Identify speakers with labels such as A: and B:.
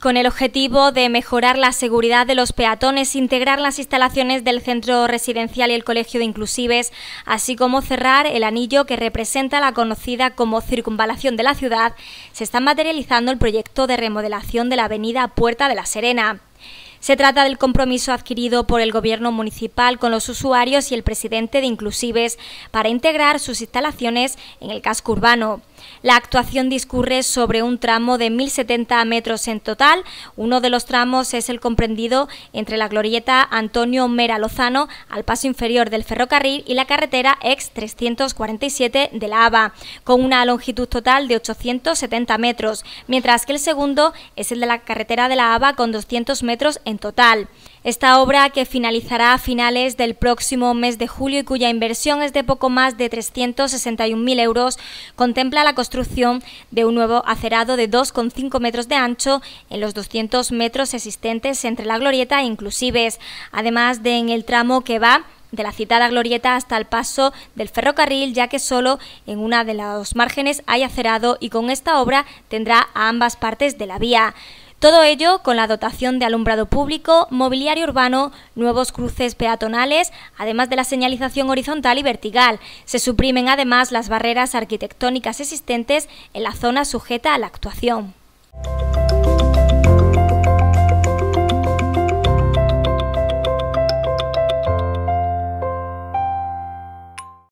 A: con el objetivo de mejorar la seguridad de los peatones, integrar las instalaciones del centro residencial y el colegio de inclusives, así como cerrar el anillo que representa la conocida como circunvalación de la ciudad, se está materializando el proyecto de remodelación de la avenida Puerta de la Serena. Se trata del compromiso adquirido por el Gobierno municipal con los usuarios y el presidente de Inclusives para integrar sus instalaciones en el casco urbano. La actuación discurre sobre un tramo de 1.070 metros en total. Uno de los tramos es el comprendido entre la glorieta Antonio Mera Lozano al paso inferior del ferrocarril y la carretera ex 347 de la ABA, con una longitud total de 870 metros, mientras que el segundo es el de la carretera de la ABA con 200 metros en total. Esta obra, que finalizará a finales del próximo mes de julio y cuya inversión es de poco más de 361.000 euros, contempla la construcción de un nuevo acerado de 2,5 metros de ancho en los 200 metros existentes entre la glorieta e inclusives, además de en el tramo que va de la citada glorieta hasta el paso del ferrocarril, ya que solo en una de las márgenes hay acerado y con esta obra tendrá ambas partes de la vía. Todo ello con la dotación de alumbrado público, mobiliario urbano, nuevos cruces peatonales, además de la señalización horizontal y vertical. Se suprimen además las barreras arquitectónicas existentes en la zona sujeta a la actuación.